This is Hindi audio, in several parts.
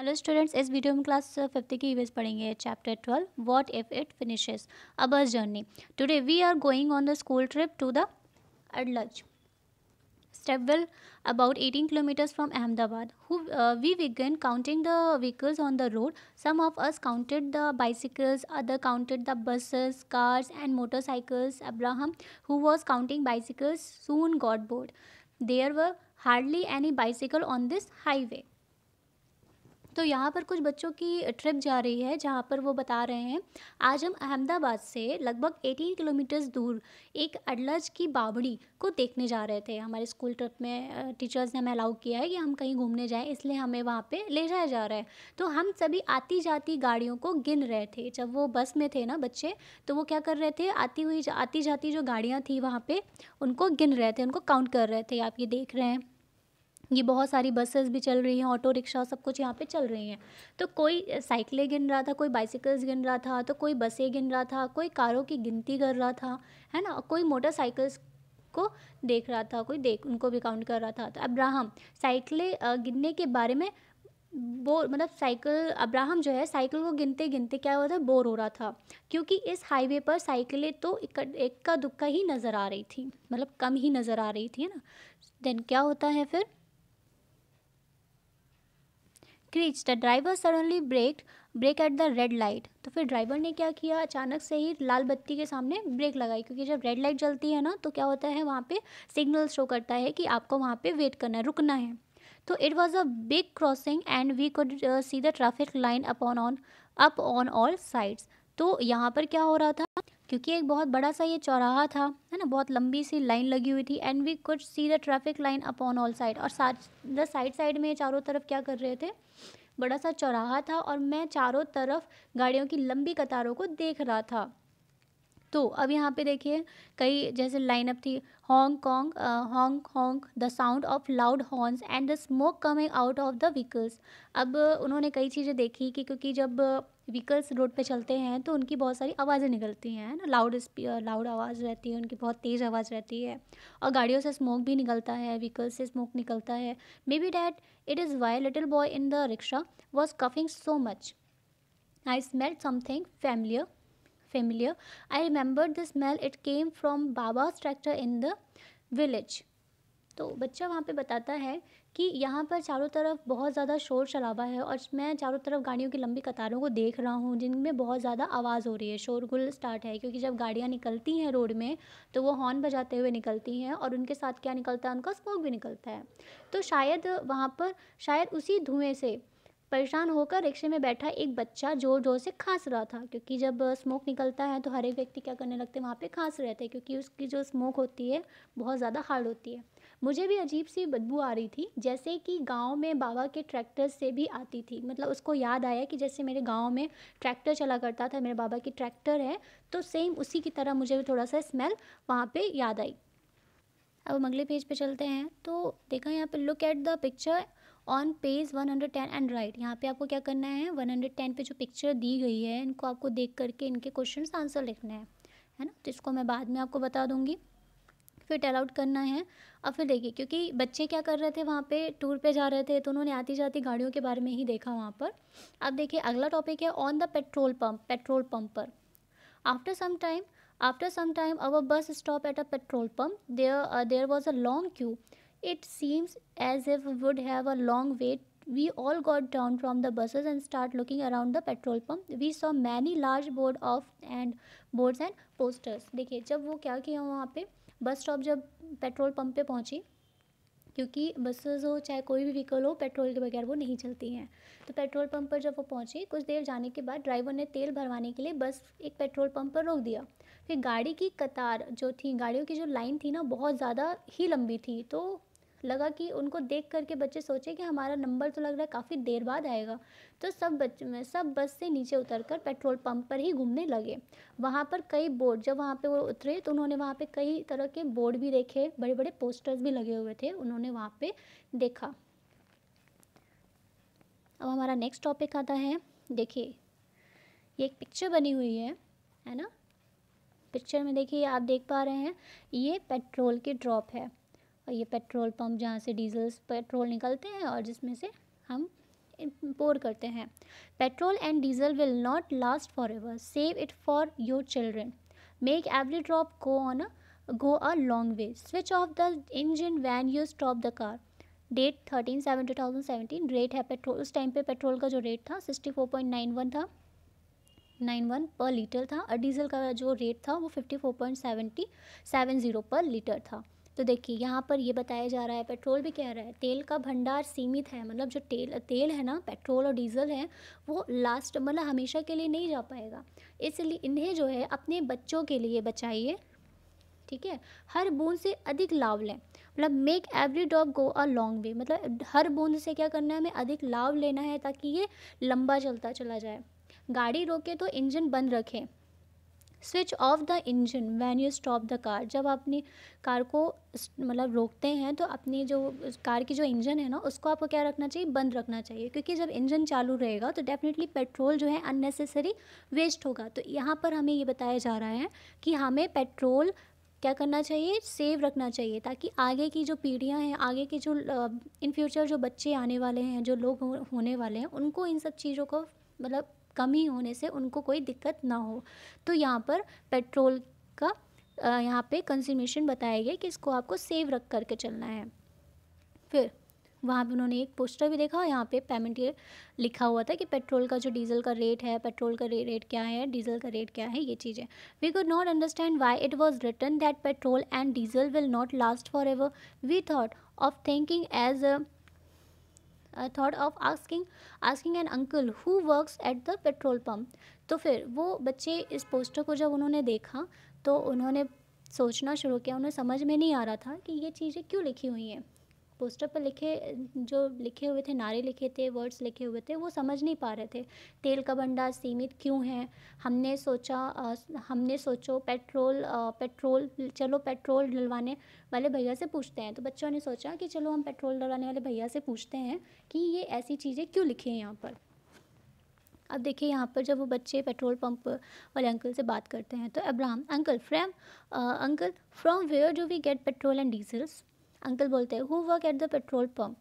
हेलो स्टूडेंट्स इस वीडियो में क्लास फिफ्थ uh, की यूएस पढ़ेंगे chapter twelve what if it finishes a Today, we are going on the school trip to the to the Adalaj Stepwell about 18 kilometers from Ahmedabad. Who, uh, we began counting the vehicles on the road. Some of us counted the bicycles, other counted the buses, cars and motorcycles. Abraham, who was counting bicycles, soon got bored. There were hardly any bicycle on this highway. तो यहाँ पर कुछ बच्चों की ट्रिप जा रही है जहाँ पर वो बता रहे हैं आज हम अहमदाबाद से लगभग 18 किलोमीटर्स दूर एक अडलज की बावड़ी को देखने जा रहे थे हमारे स्कूल ट्रिप में टीचर्स ने हमें अलाउ किया है कि हम कहीं घूमने जाएँ इसलिए हमें वहाँ पर ले जाया जा रहा है तो हम सभी आती जाती गाड़ियों को गिन रहे थे जब वो बस में थे ना बच्चे तो वो क्या कर रहे थे आती हुई आती जाती जो गाड़ियाँ थी वहाँ पर उनको गिन रहे थे उनको काउंट कर रहे थे आप ये देख रहे हैं ये बहुत सारी बसेस भी चल रही हैं ऑटो रिक्शा सब कुछ यहाँ पे चल रही हैं तो कोई साइकिलें गिन रहा था कोई बाइसिकल्स गिन रहा था तो कोई बसें गिन रहा था कोई कारों की गिनती कर रहा था है ना कोई मोटरसाइकिल्स को देख रहा था कोई देख उनको भी काउंट कर रहा था तो अब्राहम साइकिलें गिनने के बारे में बोर मतलब साइकिल अब्राहम जो है साइकिल को गिनते गिनते क्या रहा था बोर हो रहा था क्योंकि इस हाईवे पर साइकिलें तो इक्का दुक्का ही नज़र आ रही थी मतलब कम ही नज़र आ रही थी है ना देन क्या होता है फिर screech the driver suddenly brake brake at the red light तो फिर ड्राइवर ने क्या किया अचानक से ही लाल बत्ती के सामने ब्रेक लगाई क्योंकि जब रेड लाइट जलती है ना तो क्या होता है वहाँ पे सिग्नल शो करता है कि आपको वहाँ पे वेट करना है रुकना है तो it was a big crossing and we could see the traffic line up on on up on all sides तो यहाँ पर क्या हो रहा था क्योंकि एक बहुत बड़ा सा ये चौराहा था है ना बहुत लंबी सी लाइन लगी हुई थी and we could see the traffic line upon all side और द साइड साइड में चारों तरफ क्या कर रहे थे बड़ा सा चौराहा था और मैं चारों तरफ गाड़ियों की लंबी कतारों को देख रहा था तो अब यहाँ पे देखिए कई जैसे लाइनअप थी honk honk honk honk the sound of loud horns and the smoke coming out of the vehicles अब उन्होंने कई चीज़ें देखी कि क्योंकि जब व्हीकल्स रोड पे चलते हैं तो उनकी बहुत सारी आवाज़ें निकलती हैं ना लाउड लाउड आवाज़ रहती है उनकी बहुत तेज़ आवाज़ रहती है और गाड़ियों से स्मोक भी निकलता है व्हीकल्स से स्मोक निकलता है maybe that it is why little boy in the rickshaw was coughing so much I smell something familiar familiar I remember the smell it came from Baba's tractor in the village तो बच्चा वहाँ पे बताता है कि यहाँ पर चारों तरफ बहुत ज़्यादा शोर शराबा है और मैं चारों तरफ गाड़ियों की लंबी कतारों को देख रहा हूँ जिनमें बहुत ज़्यादा आवाज़ हो रही है शोरगुल स्टार्ट है क्योंकि जब गाड़ियाँ निकलती हैं रोड में तो वो हॉर्न बजाते हुए निकलती हैं और उनके साथ क्या निकलता है उनका स्मोक भी निकलता है तो शायद वहाँ पर शायद उसी धुएँ से परेशान होकर रिक्शे में बैठा एक बच्चा ज़ोर ज़ोर से खांस रहा था क्योंकि जब स्मोक निकलता है तो हर एक व्यक्ति क्या करने लगते हैं वहाँ पे खांस रहते हैं क्योंकि उसकी जो स्मोक होती है बहुत ज़्यादा हार्ड होती है मुझे भी अजीब सी बदबू आ रही थी जैसे कि गाँव में बाबा के ट्रैक्टर से भी आती थी मतलब उसको याद आया कि जैसे मेरे गाँव में ट्रैक्टर चला करता था मेरे बाबा की ट्रैक्टर है तो सेम उसी की तरह मुझे भी थोड़ा सा स्मेल वहाँ पर याद आई अब हम अगले पेज पे चलते हैं तो देखा यहाँ पर look at the picture on page 110 and right यहाँ पर आपको क्या करना है 110 पर जो पिक्चर दी गई है इनको आपको देख करके इनके क्वेश्चन आंसर लिखना है है ना तो इसको मैं बाद में आपको बता दूँगी फिट अलाउड करना है अब फिर देखिए क्योंकि बच्चे क्या कर रहे थे वहाँ पे टूर पे जा रहे थे तो उन्होंने आती जाती गाड़ियों के बारे में ही देखा वहाँ पर अब देखिए अगला टॉपिक है on the petrol pump petrol pump पर after some time after some time our bus stop at a petrol pump there there was a long queue it seems as if would have a long wait we all got down from the buses and start looking around the petrol pump we saw many large board of and boards and posters देखिए जब वो क्या किया वहाँ पर बस स्टॉप जब पेट्रोल पंप पे पहुंची क्योंकि बसेस हो चाहे कोई भी व्हीकल हो पेट्रोल के बगैर वो नहीं चलती हैं तो पेट्रोल पंप पर जब वो पहुंची कुछ देर जाने के बाद ड्राइवर ने तेल भरवाने के लिए बस एक पेट्रोल पंप पर रोक दिया फिर गाड़ी की कतार जो थी गाड़ियों की जो लाइन थी ना बहुत ज़्यादा ही लंबी थी तो लगा कि उनको देख करके बच्चे सोचे कि हमारा नंबर तो लग रहा है काफ़ी देर बाद आएगा तो सब बच्चे सब बस से नीचे उतर कर पेट्रोल पंप पर ही घूमने लगे वहाँ पर कई बोर्ड जब वहाँ पर वो उतरे तो उन्होंने वहाँ पर कई तरह के बोर्ड भी देखे बड़े बड़े पोस्टर्स भी लगे हुए थे उन्होंने वहाँ पर देखा अब हमारा नेक्स्ट टॉपिक आता है देखिए ये एक पिक्चर बनी हुई है है ना पिक्चर में देखिए आप देख पा रहे हैं ये पेट्रोल की ड्रॉप है ये पेट्रोल पंप जहाँ से डीजल पेट्रोल निकलते हैं और जिसमें से हम पोर करते हैं petrol and diesel will not last forever save it for your children make every drop go on a go a long way switch off the engine when you stop the car date thirteen seven two thousand seventeen rate है पेट्रोल उस टाइम पे पेट्रोल का जो रेट था sixty four point nine one था नाइन वन पर लीटर था और डीजल का जो रेट था वो fifty four point seventy seven zero per litre था तो देखिए यहाँ पर ये बताया जा रहा है पेट्रोल भी कह रहा है तेल का भंडार सीमित है मतलब जो तेल तेल है ना पेट्रोल और डीजल है वो लास्ट मतलब हमेशा के लिए नहीं जा पाएगा इसलिए इन्हें जो है अपने बच्चों के लिए बचाइए ठीक है हर बूंद से अधिक लाभ लें मतलब मेक एवरी डॉग गो अ लॉन्ग वे मतलब हर बूंद से क्या करना है हमें अधिक लाभ लेना है ताकि ये लंबा चलता चला जाए गाड़ी रोके तो इंजन बंद रखें switch off the engine when you stop the car जब आप अपनी कार को मतलब रोकते हैं तो अपनी जो कार की जो इंजन है ना उसको आपको क्या रखना चाहिए बंद रखना चाहिए क्योंकि जब इंजन चालू रहेगा तो डेफिनेटली पेट्रोल जो है अननेसेसरी वेस्ट होगा तो यहाँ पर हमें ये बताया जा रहा है कि हमें पेट्रोल क्या करना चाहिए सेव रखना चाहिए ताकि आगे की जो पीढ़ियाँ हैं आगे के जो इन फ्यूचर जो बच्चे आने वाले हैं जो लोग होने वाले हैं उनको इन सब चीज़ों को मतलब कमी होने से उनको कोई दिक्कत ना हो तो यहाँ पर पेट्रोल का यहाँ पे कंज्यूमेशन बताया गया कि इसको आपको सेव रख करके चलना है फिर वहाँ पे उन्होंने एक पोस्टर भी देखा और यहाँ पे पेमेंट ये लिखा हुआ था कि पेट्रोल का जो डीजल का रेट है पेट्रोल का रे, रेट क्या है डीजल का रेट क्या है ये चीज़ें we could not understand why it was written that petrol and diesel will not last forever we thought of thinking as a uh, thought of asking asking an uncle who works at the petrol pump तो फिर वो बच्चे इस पोस्टर को जब उन्होंने देखा तो उन्होंने सोचना शुरू किया उन्हें समझ में नहीं आ रहा था कि ये चीज़ें क्यों लिखी हुई हैं पोस्टर पर लिखे जो लिखे हुए थे नारे लिखे थे वर्ड्स लिखे हुए थे वो समझ नहीं पा रहे थे तेल का भंडार सीमित क्यों है हमने सोचा आ, हमने सोचो पेट्रोल आ, पेट्रोल चलो पेट्रोल डलवाने वाले भैया से पूछते हैं तो बच्चों ने सोचा कि चलो हम पेट्रोल डलवाने वाले भैया से पूछते हैं कि ये ऐसी चीज़ें क्यों लिखी हैं यहाँ पर अब देखिए यहाँ पर जब वो बच्चे पेट्रोल पंप वाले अंकल से बात करते हैं तो Abraham uncle from uncle from where do we get petrol and diesels Uncle, बोलते हैं work at the petrol pump?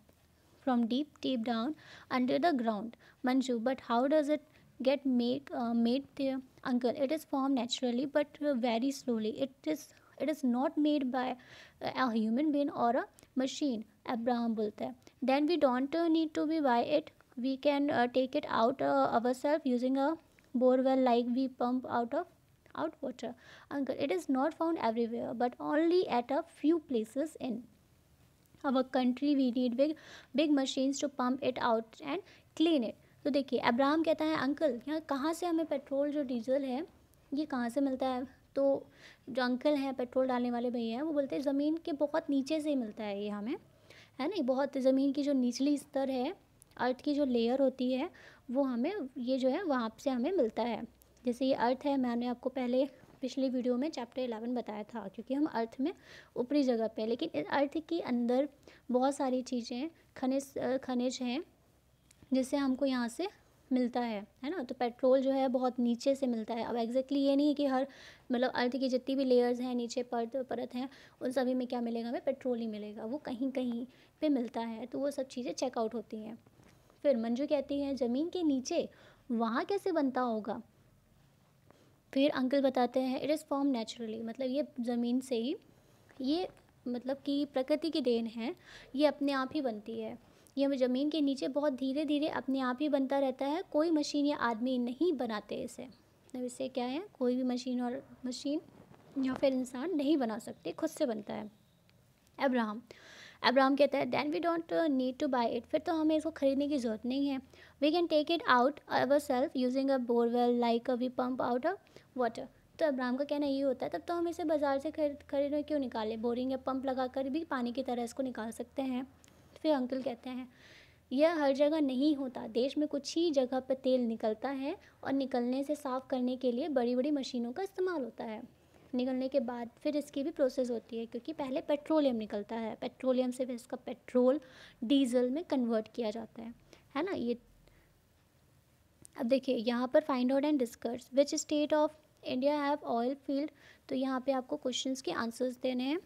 From deep, deep down, under the ground. Manju, but how does it get made uh, made there uncle it is formed naturally but uh, very slowly it is it is not made by a human being or a machine abraham bolte then we don't need to be buy it we can uh, take it out uh, ourselves using a bore well, like we pump out of out water uncle it is not found everywhere but only at a few places in our country we need big big machines to pump it out and clean it तो देखिए अब्राहम कहता है अंकल यहाँ कहाँ से हमें पेट्रोल जो डीजल है ये कहाँ से मिलता है तो जो अंकल हैं पेट्रोल डालने वाले भैया हैं वो बोलते हैं ज़मीन के बहुत नीचे से ही मिलता है ये हमें है ना बहुत ज़मीन की जो निचली स्तर है अर्थ की जो लेयर होती है वो हमें ये जो है वहाँ से हमें मिलता है जैसे ये अर्थ है मैंने आपको पहले पिछले वीडियो में चैप्टर इलेवन बताया था क्योंकि हम अर्थ में ऊपरी जगह पे लेकिन अर्थ के अंदर बहुत सारी चीज़ें खनिज खनिज हैं जिससे हमको यहाँ से मिलता है है ना तो पेट्रोल जो है बहुत नीचे से मिलता है अब एग्जैक्टली ये नहीं है कि हर मतलब अर्थ की जितनी भी लेयर्स हैं नीचे परत परत हैं उन सभी में क्या मिलेगा हमें पेट्रोल ही मिलेगा वो कहीं कहीं पे मिलता है तो वो सब चीज़ें चेकआउट होती हैं फिर मंजू कहती है ज़मीन के नीचे वहाँ कैसे बनता होगा फिर अंकल बताते हैं इट इज़ फॉर्म नेचुरली मतलब ये ज़मीन से ही ये मतलब कि प्रकृति की देन है ये अपने आप ही बनती है ये ज़मीन के नीचे बहुत धीरे धीरे अपने आप ही बनता रहता है कोई मशीन या आदमी नहीं बनाते इसे मतलब इससे क्या है कोई भी मशीन और मशीन या फिर इंसान नहीं बना सकते खुद से बनता है अब्राहम अब्राहम कहता है then we don't need to buy it फिर तो हमें इसको ख़रीदने की ज़रूरत नहीं है we can take it out our self using a borewell like a we pump out a water तो अब्राहम का कहना ये होता है तब तो हम इसे बाज़ार से खरीद खरीदने क्यों निकालें बोरिंग या पंप लगा कर भी पानी की तरह इसको निकाल सकते हैं फिर अंकल कहते हैं यह हर जगह नहीं होता देश में कुछ ही जगह पर तेल निकलता है और निकलने से साफ़ करने के लिए बड़ी बड़ी मशीनों का इस्तेमाल होता है निकलने के बाद फिर इसकी भी प्रोसेस होती है क्योंकि पहले पेट्रोलियम निकलता है पेट्रोलियम से फिर इसका पेट्रोल डीजल में कन्वर्ट किया जाता है है ना ये अब देखिए यहाँ पर find out and discuss which state of India have oil field तो यहाँ पे आपको क्वेश्चंस के आंसर्स देने हैं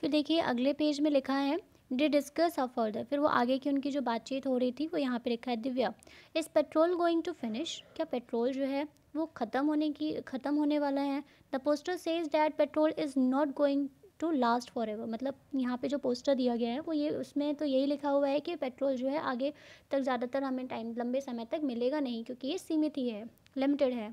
फिर देखिए अगले पेज में लिखा है डे डिस्कस अ फर्दर फिर वो आगे की उनकी जो बातचीत हो रही थी वो यहाँ पे लिखा है Divya is petrol going to finish क्या पेट्रोल जो है वो ख़त्म होने की ख़त्म होने वाला है the poster says that petrol is not going to last forever मतलब यहाँ पे जो पोस्टर दिया गया है वो ये उसमें तो यही लिखा हुआ है कि पेट्रोल जो है आगे तक ज़्यादातर हमें टाइम लंबे समय तक मिलेगा नहीं क्योंकि ये सीमित ही है लिमिटेड है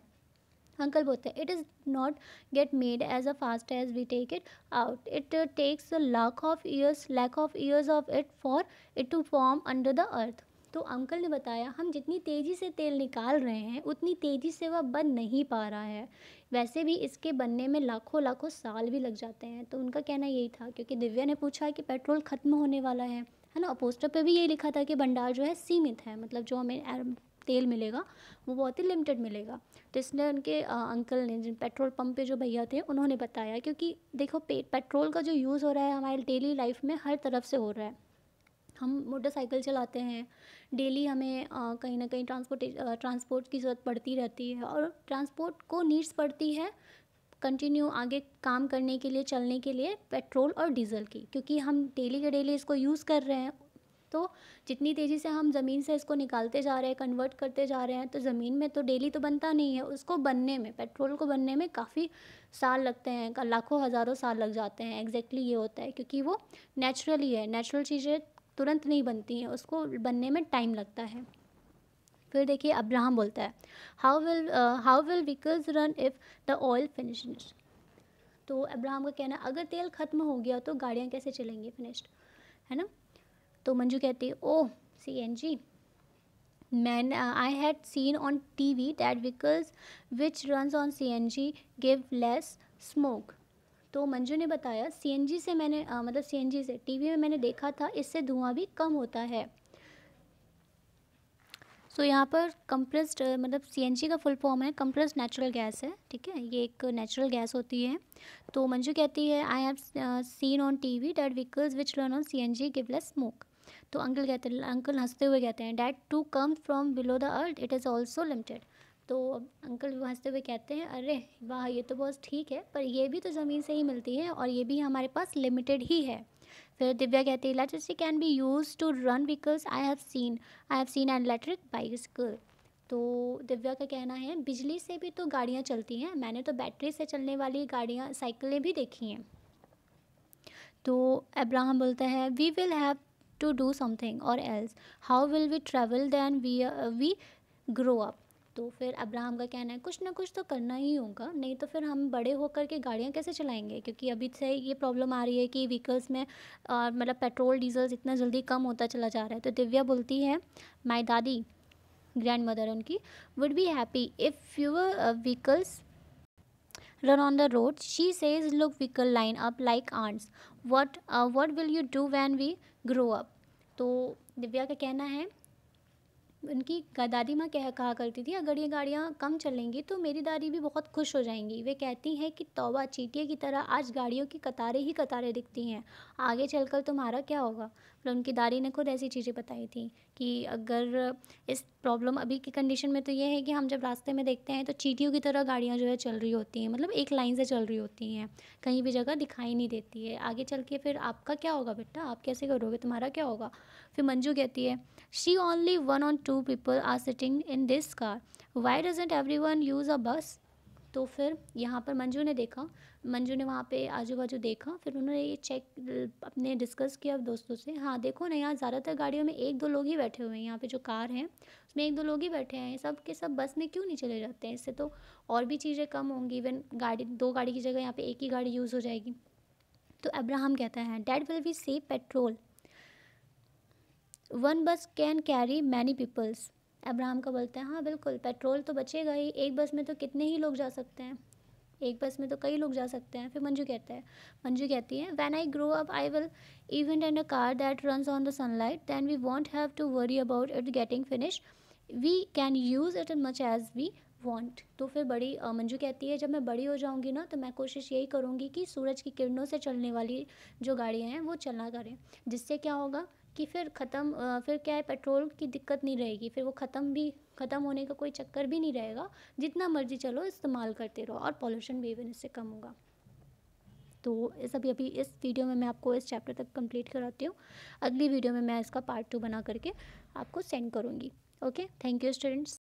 अंकल बोलते हैं it is not get made as a fast as we take it out it takes lakh of years lakh of years of it for it to form under the earth तो अंकल ने बताया हम जितनी तेज़ी से तेल निकाल रहे हैं उतनी तेज़ी से वह बन नहीं पा रहा है वैसे भी इसके बनने में लाखों लाखों साल भी लग जाते हैं तो उनका कहना यही था क्योंकि दिव्या ने पूछा कि पेट्रोल ख़त्म होने वाला है है ना पोस्टर पे भी यही लिखा था कि भंडार जो है सीमित है मतलब जो हमें तेल मिलेगा वो बहुत ही लिमिटेड मिलेगा तो इसलिए उनके आ, अंकल ने जिन पेट्रोल पंप पे जो भैया थे उन्होंने बताया क्योंकि देखो पे, पेट्रोल का जो यूज़ हो रहा है हमारे डेली लाइफ में हर तरफ से हो रहा है हम मोटरसाइकिल चलाते हैं डेली हमें आ, कहीं ना कहीं ट्रांसपोर्ट ट्रांसपोर्ट की ज़रूरत पड़ती रहती है और ट्रांसपोर्ट को नीड्स पड़ती है कंटिन्यू आगे काम करने के लिए चलने के लिए पेट्रोल और डीजल की क्योंकि हम डेली के डेली इसको यूज़ कर रहे हैं तो जितनी तेज़ी से हम ज़मीन से इसको निकालते जा रहे हैं कन्वर्ट करते जा रहे हैं तो ज़मीन में तो डेली तो बनता नहीं है उसको बनने में पेट्रोल को बनने में काफ़ी साल लगते हैं लाखों हज़ारों साल लग जाते हैं एग्जैक्टली ये होता है क्योंकि वो नेचुरली है नेचुरल चीज़ें तुरंत नहीं बनती हैं उसको बनने में टाइम लगता है फिर देखिए अब्राहम बोलता है how will how will vehicles run if the oil finish तो अब्राहम का कहना अगर तेल ख़त्म हो गया तो गाड़ियाँ कैसे चलेंगी फिनिश्ड है ना तो मंजू कहती है oh C N G man I had seen on T V that vehicles which run on C N G give less smoke तो मंजू ने बताया सी एन जी से मैंने आ, uh, मतलब सी एन जी से टी वी में मैंने देखा था इससे धुआं भी कम होता है सो so, यहाँ पर कंप्रेस्ड uh, मतलब सी एन जी का फुल फॉर्म है कंप्रेस्ड नेचुरल गैस है ठीक है ये एक नेचुरल गैस होती है तो मंजू कहती है I have seen on T V that vehicles which run on C N G give less smoke तो अंकल कहते हैं अंकल हंसते हुए कहते हैं that too come from below the earth it is also limited तो अंकल हंसते हुए कहते हैं अरे वाह ये तो बहुत ठीक है पर ये भी तो ज़मीन से ही मिलती है और ये भी हमारे पास लिमिटेड ही है फिर दिव्या कहती है electricity can be use to run vehicles I have seen I have seen an electric bicycle तो दिव्या का कहना है बिजली से भी तो गाड़ियाँ चलती हैं मैंने तो बैटरी से चलने वाली गाड़ियाँ साइकिलें भी देखी हैं तो अब्राहम बोलता है we will have to do something or else how will we travel then we uh, we grow up तो फिर अब्राहम का कहना है कुछ ना कुछ तो करना ही होगा नहीं तो फिर हम बड़े होकर के गाड़ियाँ कैसे चलाएंगे क्योंकि अभी से ये प्रॉब्लम आ रही है कि व्हीकल्स में मतलब पेट्रोल डीजल इतना जल्दी कम होता चला जा रहा है तो दिव्या बोलती है माई दादी ग्रैंड मदर उनकी would be happy if you vehicles run on the road. She says, look, we can line up like ants. What, uh, what will you do when we grow up? तो दिव्या का कहना है उनकी दादी माँ कह कहा करती थी अगर ये गाड़ियाँ कम चलेंगी तो मेरी दादी भी बहुत खुश हो जाएंगी वे कहती हैं कि तौबा चीटिया की तरह आज गाड़ियों की कतारें ही कतारें दिखती हैं आगे चलकर तुम्हारा क्या होगा मतलब उनकी दादी ने खुद ऐसी चीज़ें बताई थी कि अगर इस प्रॉब्लम अभी की कंडीशन में तो ये है कि हम जब रास्ते में देखते हैं तो चीटियों की तरह गाड़ियाँ जो है चल रही होती हैं मतलब एक लाइन से चल रही होती हैं कहीं भी जगह दिखाई नहीं देती है आगे चल के फिर आपका क्या होगा बेटा आप कैसे करोगे तुम्हारा क्या होगा फिर मंजू कहती है she only one on two people are sitting in this car why doesn't everyone use a bus तो फिर यहाँ पर मंजू ने देखा मंजू ने वहाँ पे आजू बाजू देखा फिर उन्होंने ये चेक अपने डिस्कस किया दोस्तों से हाँ देखो ना यहाँ ज़्यादातर गाड़ियों में एक दो लोग ही बैठे हुए हैं यहाँ पे जो कार हैं उसमें एक दो लोग ही बैठे हैं सब के सब बस में क्यों नहीं चले जाते हैं इससे तो और भी चीज़ें कम होंगी इवन गाड़ी दो गाड़ी की जगह यहाँ पर एक ही गाड़ी यूज़ हो जाएगी तो अब्राहम कहता है that will be save petrol one bus can carry many peoples Abraham का बोलते हैं हाँ बिल्कुल पेट्रोल तो बचेगा ही एक बस में तो कितने ही लोग जा सकते हैं एक बस में तो कई लोग जा सकते हैं फिर मंजू कहता है मंजू कहती है when I grow up I will invent and a car that run on the sunlight then we won't have to worry about it getting finish we can use it much as we want तो फिर बड़ी मंजू कहती है जब मैं बड़ी हो जाऊँगी ना तो मैं कोशिश यही करूँगी कि सूरज की किरणों से चलने वाली जो गाड़ियाँ हैं वो चलना करें जिससे क्या होगा कि फिर ख़त्म फिर क्या है पेट्रोल की दिक्कत नहीं रहेगी फिर वो ख़त्म भी ख़त्म होने का कोई चक्कर भी नहीं रहेगा जितना मर्जी चलो इस्तेमाल करते रहो और पॉल्यूशन भी इवन इससे कम होगा तो इस अभी अभी इस वीडियो में मैं आपको इस चैप्टर तक कंप्लीट कराती हूँ अगली वीडियो में मैं इसका पार्ट टू बना करके आपको सेंड करूँगी ओके थैंक यू स्टूडेंट्स